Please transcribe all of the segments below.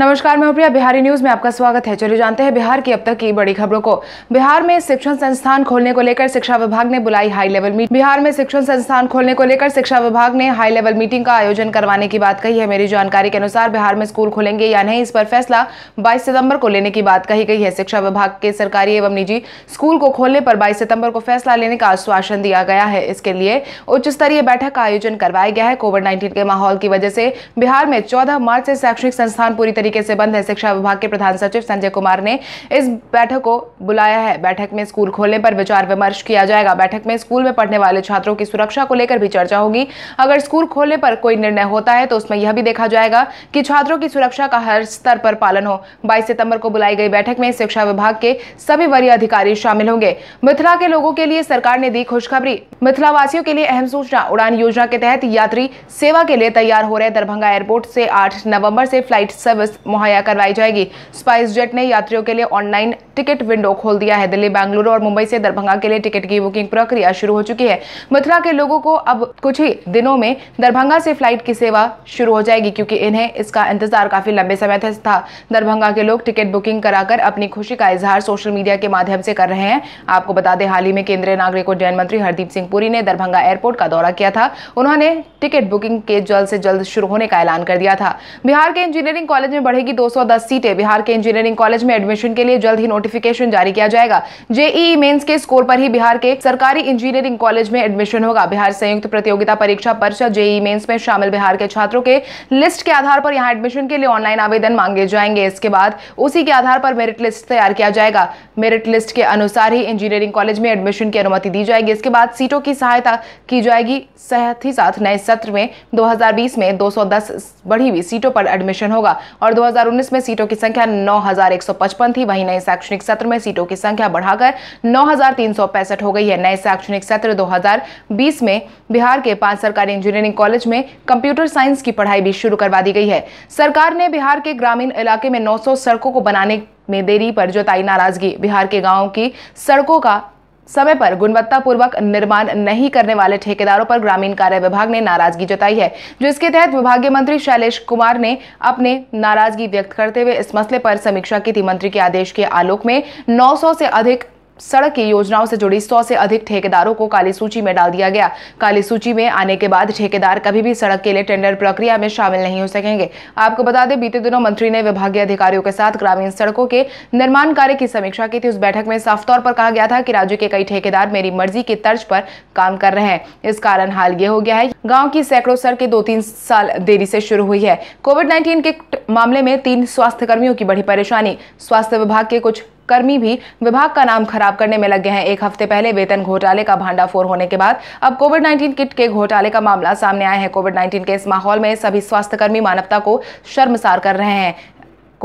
नमस्कार मैं प्रिया बिहारी न्यूज में आपका स्वागत है चलिए जानते हैं बिहार की अब तक की बड़ी खबरों को बिहार में शिक्षण संस्थान खोलने को लेकर शिक्षा विभाग ने बुलाई हाई लेवल मीटिंग बिहार में शिक्षण संस्थान खोलने को लेकर शिक्षा विभाग ने हाई लेवल मीटिंग का आयोजन करवाने की बात कही है मेरी जानकारी के अनुसार बिहार में स्कूल खोलेंगे या नहीं इस पर फैसला बाईस सितम्बर को लेने की बात कही गई है शिक्षा विभाग के सरकारी एवं निजी स्कूल को खोलने पर बाईस सितम्बर को फैसला लेने का आश्वासन दिया गया है इसके लिए उच्च स्तरीय बैठक का आयोजन करवाया गया है कोविड नाइन्टीन के माहौल की वजह से बिहार में चौदह मार्च से शैक्षणिक संस्थान पूरी तरीके तरीके से बंद है शिक्षा विभाग के प्रधान सचिव संजय कुमार ने इस बैठक को बुलाया है बैठक में स्कूल खोलने पर विचार विमर्श किया जाएगा बैठक में स्कूल में पढ़ने वाले छात्रों की सुरक्षा को लेकर भी चर्चा होगी अगर स्कूल खोलने पर कोई निर्णय होता है तो उसमें यह भी देखा जाएगा कि छात्रों की सुरक्षा का हर स्तर पर पालन हो बाईस सितंबर को बुलाई गई बैठक में शिक्षा विभाग के सभी वरीय अधिकारी शामिल होंगे मिथिला के लोगों के लिए सरकार ने दी खुशखबरी मिथिला वासियों के लिए अहम सूचना उड़ान योजना के तहत यात्री सेवा के लिए तैयार हो रहे दरभंगा एयरपोर्ट से 8 नवंबर से फ्लाइट सर्विस मुहैया करवाई जाएगी स्पाइस जेट ने यात्रियों के लिए ऑनलाइन टिकट विंडो खोल दिया है दिल्ली बेंगलुरु और मुंबई से दरभंगा के लिए टिकट की बुकिंग प्रक्रिया शुरू हो चुकी है मथुरा के लोगों को अब कुछ ही दिनों में दरभंगा से फ्लाइट की सेवा शुरू हो जाएगी क्योंकि इन्हें इसका इंतजार काफी लंबे समय था दरभंगा के लोग टिकट बुकिंग कराकर अपनी खुशी का इजहार सोशल मीडिया के माध्यम से कर रहे हैं आपको बता दें हाल ही में केंद्रीय नागरिक उड्डयन मंत्री हरदीप सिंह पुरी ने दरभंगा एयरपोर्ट का दौरा किया था उन्होंने टिकट बुकिंग के जल्द से जल्द शुरू होने का ऐलान कर दिया था बिहार के इंजीनियरिंग कॉलेज में बढ़ेगी 210 सीटें बिहार के इंजीनियरिंग कॉलेज में एडमिशन के लिए जल्द ही नोटिफिकेशन जारी किया जाएगा जेईई मेंस के स्कोर पर ही बिहार के सरकारी इंजीनियरिंग कॉलेज में एडमिशन होगा बिहार संयुक्त प्रतियोगिता परीक्षा परिषद जेईई मेन्स में शामिल बिहार के छात्रों के लिस्ट के आधार पर यहाँ एडमिशन के लिए ऑनलाइन आवेदन मांगे जाएंगे इसके बाद उसी के आधार पर मेरिट लिस्ट तैयार किया जाएगा मेरिट लिस्ट के अनुसार ही इंजीनियरिंग कॉलेज में एडमिशन की अनुमति दी जाएगी इसके बाद सीटों की सहायता की जाएगी साथ ही साथ नए सत्र में 2020 में 210 बढ़ी हुई सीटों पर एडमिशन होगा और और 2019 में सीटों की संख्या 9,155 थी वहीं नए शैक्षणिक सत्र में सीटों की संख्या बढ़ाकर नौ हो गई है नए शैक्षणिक सत्र 2020 में बिहार के पांच सरकारी इंजीनियरिंग कॉलेज में कंप्यूटर साइंस की पढ़ाई भी शुरू करवा दी गई है सरकार ने बिहार के ग्रामीण इलाके में नौ सड़कों को बनाने में देरी पर जताई नाराजगी बिहार के गाँव की सड़कों का समय पर गुणवत्ता पूर्वक निर्माण नहीं करने वाले ठेकेदारों पर ग्रामीण कार्य विभाग ने नाराजगी जताई है जिसके तहत विभागीय मंत्री शैलेश कुमार ने अपने नाराजगी व्यक्त करते हुए इस मसले पर समीक्षा की थी मंत्री के आदेश के आलोक में 900 से अधिक सड़क की योजनाओं से जुड़ी सौ से अधिक ठेकेदारों को काली सूची में डाल दिया गया काली सूची में आने के बाद ठेकेदार कभी भी सड़क के लिए टेंडर प्रक्रिया में शामिल नहीं हो सकेंगे आपको बता दें बीते दिनों मंत्री ने विभागीय अधिकारियों के साथ ग्रामीण सड़कों के निर्माण कार्य की समीक्षा की थी उस बैठक में साफ तौर पर कहा गया था की राज्य के कई ठेकेदार मेरी मर्जी की तर्ज पर काम कर रहे हैं इस कारण हाल ये हो गया है गाँव की सैकड़ों सड़कें दो तीन साल देरी से शुरू हुई है कोविड नाइन्टीन के मामले में तीन स्वास्थ्य कर्मियों की बड़ी परेशानी स्वास्थ्य विभाग के कुछ कर्मी भी विभाग का नाम खराब करने में लग गए हैं एक हफ्ते पहले वेतन घोटाले का भांडाफोर होने के बाद अब कोविड नाइन्टीन किट के घोटाले का मामला सामने आया है कोविड नाइन्टीन के इस माहौल में सभी स्वास्थ्यकर्मी मानवता को शर्मसार कर रहे हैं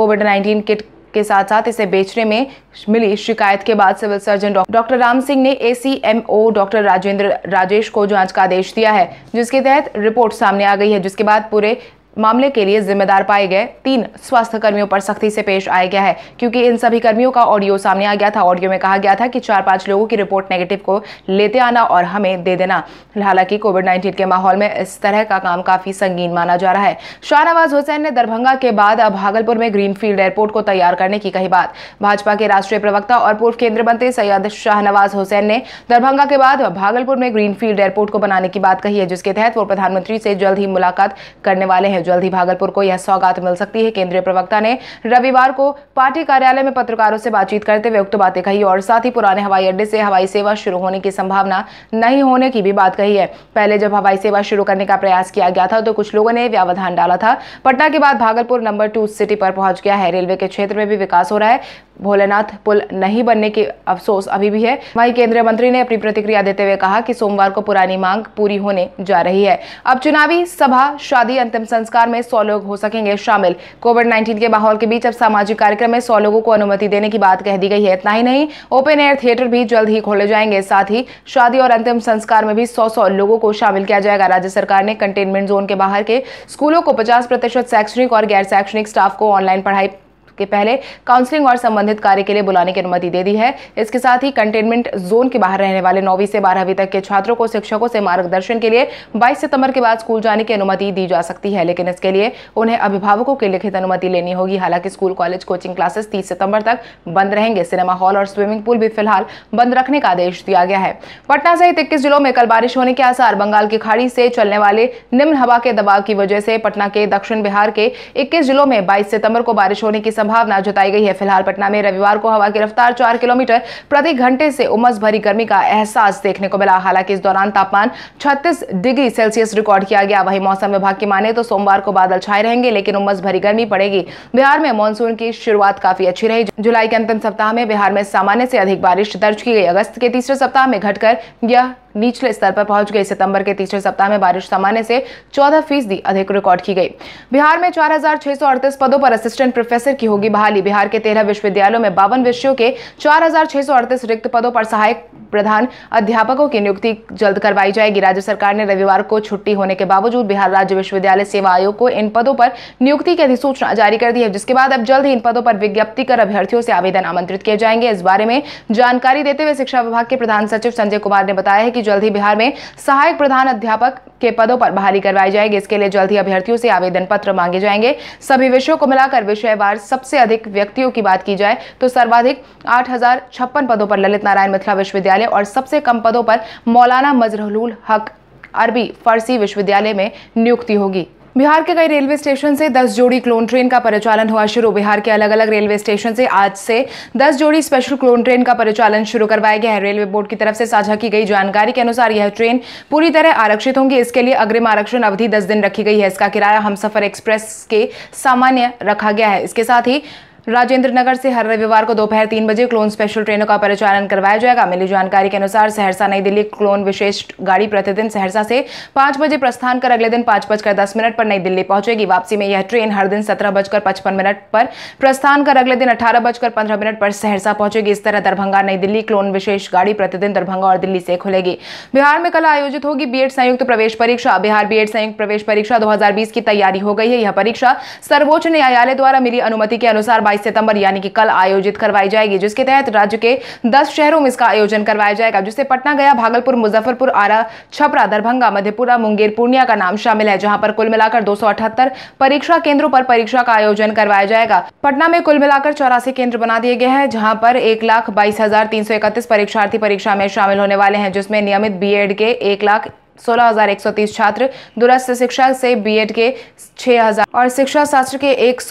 कोविड नाइन्टीन किट के साथ साथ इसे बेचने में मिली शिकायत के बाद civil surgeon doctor Ram Singh ने एसीएमओ डॉक्टर राजेंद्र राजेश को जांच का आदेश दिया है जिसके तहत रिपोर्ट सामने आ गई है जिसके बाद पूरे मामले के लिए जिम्मेदार पाए गए तीन स्वास्थ्य कर्मियों पर सख्ती से पेश आया गया है क्योंकि इन सभी कर्मियों का ऑडियो सामने आ गया था ऑडियो में कहा गया था कि चार पांच लोगों की रिपोर्ट नेगेटिव को लेते आना और हमें दे देना हालांकि कोविड नाइन्टीन के माहौल में इस तरह का काम काफी संगीन माना जा रहा है शाहनवाज हुसैन ने दरभंगा के बाद भागलपुर में ग्रीनफील्ड एयरपोर्ट को तैयार करने की कही बात भाजपा के राष्ट्रीय प्रवक्ता और पूर्व केंद्रीय मंत्री सैयद शाहनवाज हुसैन ने दरभंगा के बाद भागलपुर में ग्रीनफील्ड एयरपोर्ट को बनाने की बात कही है जिसके तहत वो प्रधानमंत्री से जल्द ही मुलाकात करने वाले हैं जल्द ही भागलपुर को यह सौगात मिल सकती है केंद्रीय प्रवक्ता ने रविवार को पार्टी कार्यालय में पत्रकारों से बातचीत करते हुए उक्त बातें कही और साथ ही पुराने हवाई अड्डे से हवाई सेवा शुरू होने की संभावना नहीं होने की भी बात कही है पहले जब हवाई सेवा शुरू करने का प्रयास किया गया था तो कुछ लोगों ने व्यवधान डाला था पटना के बाद भागलपुर नंबर टू सिटी पर पहुंच गया है रेलवे के क्षेत्र में भी विकास हो रहा है भोलेनाथ पुल नहीं बनने की अफसोस अभी भी है वहीं केंद्रीय मंत्री ने अपनी प्रतिक्रिया देते हुए कहा कि सोमवार को पुरानी मांग पूरी होने जा रही है अब चुनावी सभा शादी अंतिम संस्कार में सौ लोग हो सकेंगे शामिल कोविड 19 के माहौल के बीच अब सामाजिक कार्यक्रम में सौ लोगों को अनुमति देने की बात कह दी गई है इतना ही नहीं ओपन एयर थिएटर भी जल्द ही खोले जाएंगे साथ ही शादी और अंतिम संस्कार में भी सौ सौ लोगों को शामिल किया जाएगा राज्य सरकार ने कंटेनमेंट जोन के बाहर के स्कूलों को पचास प्रतिशत शैक्षणिक और गैर शैक्षणिक स्टाफ को ऑनलाइन पढ़ाई के पहले काउंसलिंग और संबंधित कार्य के लिए बुलाने की अनुमति दे दी है इसके साथ ही कंटेनमेंट जोन के बाहर रहने वाले नौवीं से बारहवीं तक के छात्रों को शिक्षकों से मार्गदर्शन के लिए बाईस सितंबर के बाद स्कूल जाने की अनुमति दी जा सकती है लेकिन इसके लिए उन्हें अभिभावकों की लिखित अनुमति लेनी होगी हालांकि स्कूल कॉलेज कोचिंग क्लासेस तीस सितंबर तक बंद रहेंगे सिनेमा हॉल और स्विमिंग पूल भी फिलहाल बंद रखने का आदेश दिया गया है पटना सहित इक्कीस जिलों में कल बारिश होने के आसार बंगाल की खाड़ी से चलने वाले निम्न हवा के दबाव की वजह से पटना के दक्षिण बिहार के इक्कीस जिलों में बाईस सितंबर को बारिश होने की संभावना जताई गई है फिलहाल पटना में रविवार को हवा की रफ्तार चार किलोमीटर प्रति घंटे से उमस भरी गर्मी का एहसास देखने को मिला हालांकि इस दौरान तापमान छत्तीस डिग्री सेल्सियस रिकॉर्ड किया गया वहीं मौसम विभाग की माने तो सोमवार को बादल छाए रहेंगे लेकिन उमस भरी गर्मी पड़ेगी बिहार में मानसून की शुरुआत काफी अच्छी रही जुलाई के अंतिम सप्ताह में बिहार में सामान्य से अधिक बारिश दर्ज की गई अगस्त के तीसरे सप्ताह में घटकर यह निचले स्तर पर पहुंच गई सितंबर के तीसरे सप्ताह में बारिश सामान्य से चौदह फीसदी अधिक रिकॉर्ड की गई बिहार में चार पदों पर असिस्टेंट प्रोफेसर की होगी बहाली बिहार के तेरह विश्वविद्यालयों में बावन विषयों के चार रिक्त पदों पर सहायक प्रधान अध्यापकों की नियुक्ति जल्द करवाई जाएगी राज्य सरकार ने रविवार को छुट्टी होने के बावजूद बिहार राज्य विश्वविद्यालय सेवा आयोग को इन पदों पर नियुक्ति की अधिसूचना जारी कर दी है जिसके बाद अब जल्द ही इन पदों पर विज्ञप्ति कर अभ्यर्थियों से आवेदन आमंत्रित किए जाएंगे इस बारे में जानकारी देते हुए शिक्षा विभाग के प्रधान सचिव संजय कुमार ने बताया है कि जल्द ही बिहार में सहायक प्रधान अध्यापक के पदों पर बहाली करवाई जाएगी इसके लिए जल्द ही अभ्यर्थियों से आवेदन पत्र मांगे जाएंगे सभी विषयों को मिलाकर विषयवार सबसे अधिक व्यक्तियों की बात की जाए तो सर्वाधिक आठ पदों पर ललित नारायण मिथिला विश्वविद्यालय और सबसे कम पदों पर मौलाना मजरहुल हक अरबी फारसी विश्वविद्यालय में नियुक्ति होगी बिहार के कई रेलवे स्टेशन से 10 जोड़ी क्लोन ट्रेन का परिचालन हुआ शुरू बिहार के अलग अलग रेलवे स्टेशन से आज से 10 जोड़ी स्पेशल क्लोन ट्रेन का परिचालन शुरू करवाया गया है रेलवे बोर्ड की तरफ से साझा की गई जानकारी के अनुसार यह ट्रेन पूरी तरह आरक्षित होंगी इसके लिए अग्रिम आरक्षण अवधि दस दिन रखी गई है इसका किराया हमसफर एक्सप्रेस के सामान्य रखा गया है इसके साथ ही राजेंद्र नगर से हर रविवार को दोपहर तीन बजे क्लोन स्पेशल ट्रेनों का परिचालन करवाया जाएगा मिली जानकारी के अनुसार सहरसा नई दिल्ली क्लोन विशेष गाड़ी प्रतिदिन सहरसा से पांच बजे प्रस्थान कर अगले दिन पांच बजकर दस मिनट पर नई दिल्ली पहुंचेगी वापसी में यह ट्रेन हर दिन सत्रह बजकर पचपन मिनट पर प्रस्थान कर अगले दिन अठारह बजकर पंद्रह मिनट पर सहरसा पहुंचेगी इस तरह दरभंगा नई दिल्ली क्लोन विशेष गाड़ी प्रतिदिन दरभंगा और दिल्ली से खुलेगी बिहार में कल आयोजित होगी बीएड संयुक्त प्रवेश परीक्षा बिहार बीएड संयुक्त प्रवेश परीक्षा दो की तैयारी हो गई है यह परीक्षा सर्वोच्च न्यायालय द्वारा मिली अनुमति के अनुसार 22 सितंबर यानी कि कल आयोजित करवाई जाएगी जिसके तहत राज्य के 10 शहरों में इसका आयोजन करवाया जाएगा जिससे पटना गया भागलपुर मुजफ्फरपुर आरा छपरा दरभंगा मधेपुरा मुंगेर पूर्णिया का नाम शामिल है जहाँ पर कुल मिलाकर दो परीक्षा केंद्रों पर परीक्षा का आयोजन करवाया जाएगा पटना में कुल मिलाकर चौरासी केंद्र बना दिए गए हैं जहाँ पर एक लाख बाईस हजार तीन सौ इकतीस परीक्षार्थी परीक्षा में शामिल होने वाले हैं जिसमें नियमित बीएड के एक लाख सोलह छात्र दूरस्थ शिक्षा से बीएड के 6000 और शिक्षा शास्त्र के एक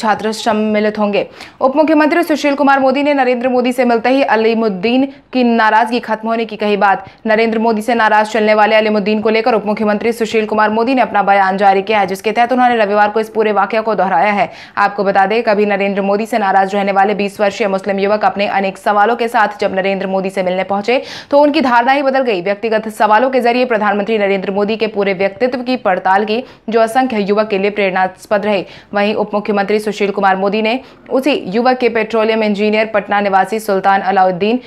छात्र सम्मिलित होंगे उप मुख्यमंत्री सुशील कुमार मोदी ने नरेंद्र मोदी से मिलते ही अलीमुद्दीन की नाराजगी खत्म होने की कही बात नरेंद्र मोदी से नाराज चलने वाले अलीमुद्दीन को लेकर उप मुख्यमंत्री सुशील कुमार मोदी ने अपना बयान जारी किया है जिसके तहत उन्होंने रविवार को इस पूरे वाक्य को दोहराया है आपको बता दें कभी नरेंद्र मोदी से नाराज रहने वाले बीस वर्षीय मुस्लिम युवक अपने अनेक सवालों के साथ जब नरेंद्र मोदी से मिलने पहुंचे तो उनकी धारणा ही बदल गई व्यक्तिगत सवालों के जरिए प्रधानमंत्री नरेंद्र मोदी के पूरे व्यक्तित्व की पड़ताल की जो असंख्य युवक के लिए प्रेरणास्पद रहे वहीं उप मुख्यमंत्री सुशील कुमार मोदी ने उसी युवक के पेट्रोलियम इंजीनियर पटना निवासी सुल्तान अलाउद्दीन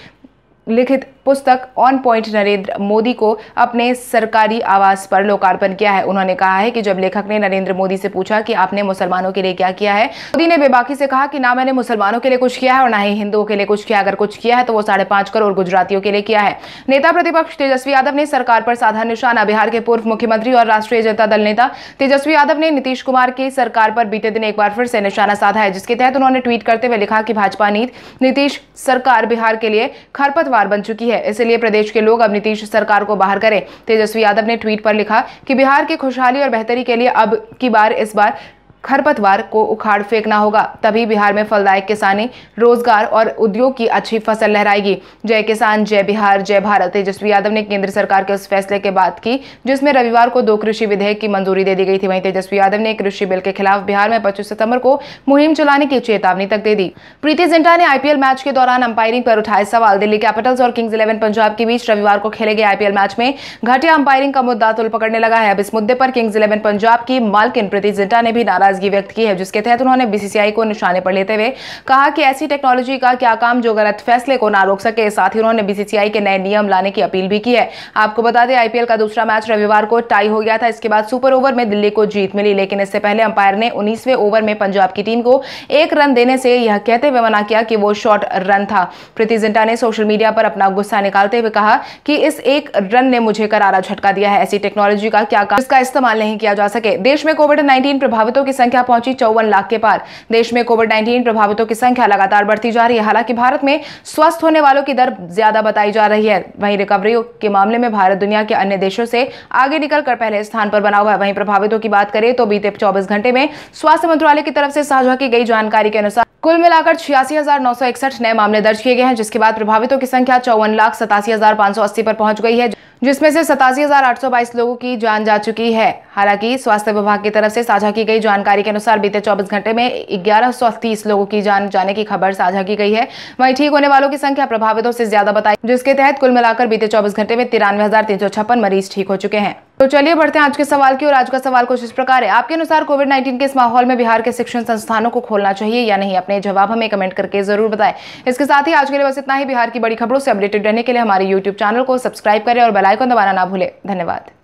लिखित पुस्तक ऑन पॉइंट नरेंद्र मोदी को अपने सरकारी आवास पर लोकार्पण किया है उन्होंने कहा है कि जब लेखक ने नरेंद्र मोदी से पूछा कि आपने मुसलमानों के लिए क्या किया है मोदी ने बेबाकी से कहा कि ना मैंने मुसलमानों के लिए कुछ किया है और ना ही हिंदुओं के लिए कुछ किया अगर कुछ किया है तो वो साढ़े पांच करोड़ गुजरातियों के लिए किया है नेता प्रतिपक्ष तेजस्वी यादव ने सरकार पर साधा निशाना बिहार के पूर्व मुख्यमंत्री और राष्ट्रीय जनता दल नेता तेजस्वी यादव ने नीतीश कुमार की सरकार पर बीते दिन एक बार फिर से निशाना साधा है जिसके तहत उन्होंने ट्वीट करते हुए लिखा कि भाजपा नीत नीतीश सरकार बिहार के लिए खरपतवार कार बन चुकी है इसलिए प्रदेश के लोग अब नीतीश सरकार को बाहर करें तेजस्वी यादव ने ट्वीट पर लिखा कि बिहार की खुशहाली और बेहतरी के लिए अब की बार इस बार खरपतवार को उखाड़ फेंकना होगा तभी बिहार में फलदायक किसानी रोजगार और उद्योग की अच्छी फसल लहराएगी जय किसान जय बिहार जय भारत तेजस्वी यादव ने केंद्र सरकार के उस फैसले के बाद की जिसमें रविवार को दो कृषि विधेयक की मंजूरी दे दी गई थी वहीं तेजस्वी यादव ने कृषि बिल के खिलाफ बिहार में पच्चीस सितम्बर को मुहिम चलाने की चेतावनी तक दे दी प्रीति जिंटा ने आईपीएल मैच के दौरान अंपायरिंग पर उठाए सवाल दिल्ली कैपिटल्स और किंग्स इलेवन पंजाब के बीच रविवार को खेले गए आईपीएल मैच में घटिया अंपायरिंग का मुद्दा तुल पकड़ने लगा है अब इस मुद्दे पर किंग्स इलेवन पंजाब की मालकिन प्रीति जिंटा ने भी नाराज नाराजगी व्यक्त की है जिसके तहत उन्होंने बीसीसीआई को निशाने पर लेते हुए कहा कि ऐसी टेक्नोलॉजी का क्या काम जो गलत फैसले को ना रोक सके साथ ही उन्होंने बीसीसीआई के नए नियम लाने की अपील भी की है आपको बता दें आईपीएल का दूसरा मैच रविवार को टाई हो गया था इसके बाद सुपर ओवर में दिल्ली को जीत मिली लेकिन इससे पहले अंपायर ने उन्नीसवे ओवर में पंजाब की टीम को एक रन देने से यह कहते हुए मना किया कि वो शॉर्ट रन था प्रीति जिंटा ने सोशल मीडिया पर अपना गुस्सा निकालते हुए कहा कि इस एक रन ने मुझे करारा झटका दिया है ऐसी टेक्नोलॉजी का क्या काम इसका इस्तेमाल नहीं किया जा सके देश में कोविड 19 प्रभावितों की संख्या पहुंची चौवन लाख के पार देश में कोविड नाइन्टीन प्रभावितों की संख्या लगातार बढ़ती जा रही है हालांकि भारत में स्वस्थ होने वालों की दर ज्यादा बताई जा रही है वहीं रिकवरी के मामले में भारत दुनिया के अन्य देशों से आगे निकलकर पहले स्थान पर बना हुआ है वहीं प्रभावितों की बात करें तो बीते चौबीस घंटे में स्वास्थ्य मंत्रालय की तरफ से साझा की गई जानकारी के अनुसार कुल मिलाकर छियासी नए मामले दर्ज किए गए हैं जिसके बाद प्रभावितों की संख्या चौवन लाख सतासी हजार पाँच सौ अस्सी पर पहुंच गई है जिसमें से सतासी हजार आठ सौ बाईस लोगों की जान जा चुकी है हालांकि स्वास्थ्य विभाग की तरफ से साझा की गई जानकारी के अनुसार बीते 24 घंटे में ग्यारह सौ तीस लोगों की जान जाने की खबर साझा की गई है वहीं ठीक होने वालों की संख्या प्रभावितों से ज्यादा बताई जिसके तहत कुल मिलाकर बीते 24 घंटे में तिरानवे हजार तीन सौ छप्पन मरीज ठीक हो चुके हैं तो चलिए बढ़ते हैं आज के सवाल की और आज का सवाल कुछ इस प्रकार है आपके अनुसार कोविड 19 के इस माहौल में बिहार के शिक्षण संस्थानों को खोलना चाहिए या नहीं अपने जवाब हमें कमेंट करके जरूर बताएं इसके साथ ही आज के लिए बस इतना ही बिहार की बड़ी खबरों से अपडेटेड रहने के लिए हमारे यूट्यूब चैनल को सब्सक्राइब करें और बेलाइकन दबाना ना भूलें धन्यवाद